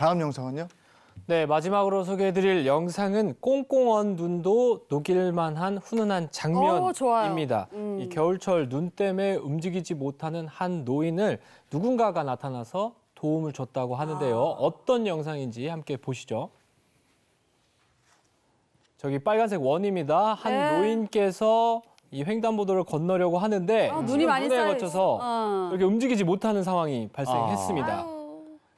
다음 영상은요? 네, 마지막으로 소개해드릴 영상은 꽁꽁언 눈도 녹일만한 훈훈한 장면입니다. 오, 어, 음. 이 겨울철 눈 때문에 움직이지 못하는 한 노인을 누군가가 나타나서 도움을 줬다고 하는데요. 아. 어떤 영상인지 함께 보시죠. 저기 빨간색 원입니다. 한 네. 노인께서 이 횡단보도를 건너려고 하는데 아, 눈이 많이 눈에 쌓여 거쳐서 어. 이렇게 움직이지 못하는 상황이 발생했습니다. 아.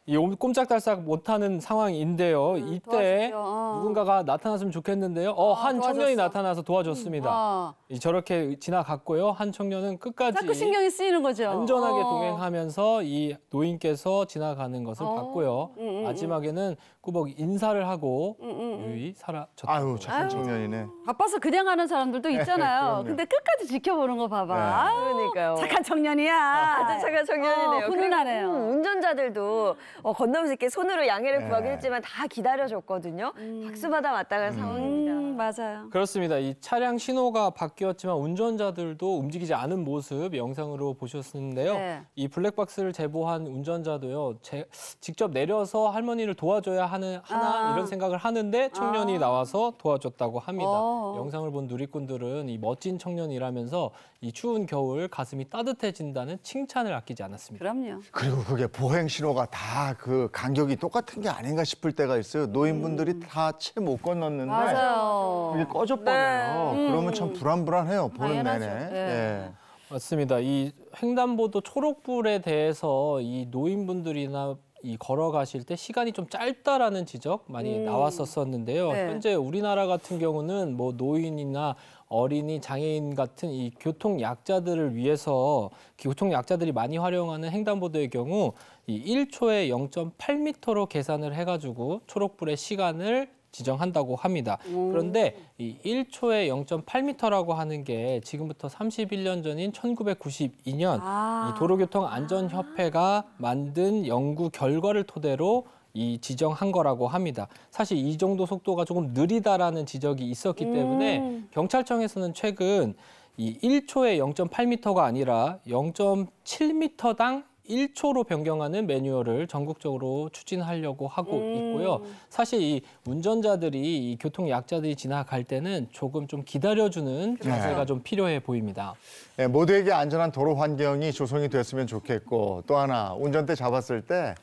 이 꼼짝달싹 못하는 상황인데요. 음, 이때 도와주죠. 어. 누군가가 나타났으면 좋겠는데요. 어, 아, 한 도와줬어. 청년이 나타나서 도와줬습니다. 음, 아. 저렇게 지나갔고요. 한 청년은 끝까지 자 신경이 쓰이는 거죠. 안전하게 어. 동행하면서 이 노인께서 지나가는 것을 어. 봤고요. 음. 음, 음. 마지막에는 꾸벅 인사를 하고 음, 유유히 사라졌다. 아유, 착한 청년이네. 바빠서 그냥 하는 사람들도 네, 있잖아요. 근데 끝까지 지켜보는 거 봐봐. 네. 아유, 그러니까요. 착한 청년이야. 아주 네. 착한 청년이네요. 어, 훈훈하네요. 그러니까 운전자들도 어, 건너면서 이렇게 손으로 양해를 구하긴 했지만 다 기다려줬거든요. 박수 받아 왔다가 상황입니다. 맞아요. 그렇습니다. 이 차량 신호가 바뀌었지만 운전자들도 움직이지 않은 모습 영상으로 보셨는데요. 네. 이 블랙박스를 제보한 운전자도요. 제, 직접 내려서 할머니를 도와줘야 하는 하나 아. 이런 생각을 하는데 청년이 아. 나와서 도와줬다고 합니다. 어. 영상을 본 누리꾼들은 이 멋진 청년이라면서 이 추운 겨울 가슴이 따뜻해진다는 칭찬을 아끼지 않았습니다. 그럼요. 그리고 그게 보행 신호가 다 그 간격이 똑같은 게 아닌가 싶을 때가 있어요. 노인분들이 음. 다채 못 건넜는데 맞아요. 그게 네. 꺼져버려요. 네. 그러면 참 불안불안해요, 보는 내내. 네. 예. 맞습니다. 이 횡단보도 초록불에 대해서 이 노인분들이나 이 걸어가실 때 시간이 좀 짧다라는 지적 많이 음. 나왔었었는데요. 네. 현재 우리나라 같은 경우는 뭐 노인이나 어린이, 장애인 같은 이 교통 약자들을 위해서 교통 약자들이 많이 활용하는 횡단보도의 경우 이 1초에 0.8m로 계산을 해가지고 초록불의 시간을 지정한다고 합니다. 오. 그런데 이 1초에 0.8m라고 하는 게 지금부터 31년 전인 1992년 아. 이 도로교통안전협회가 만든 연구 결과를 토대로 이 지정한 거라고 합니다. 사실 이 정도 속도가 조금 느리다라는 지적이 있었기 음. 때문에 경찰청에서는 최근 이 1초에 0.8m가 아니라 0.7m당 1초로 변경하는 매뉴얼을 전국적으로 추진하려고 하고 음. 있고요. 사실 이 운전자들이 이 교통 약자들이 지나갈 때는 조금 좀 기다려주는 그렇죠. 자세가 좀 필요해 보입니다. 예, 모두에게 안전한 도로 환경이 조성이 됐으면 좋겠고 또 하나 운전대 잡았을 때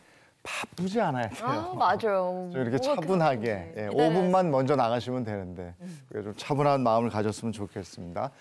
바쁘지 않아야 돼요. 아, 맞아요. 좀 이렇게 차분하게 예, 5분만 먼저 나가시면 되는데 좀 차분한 마음을 가졌으면 좋겠습니다.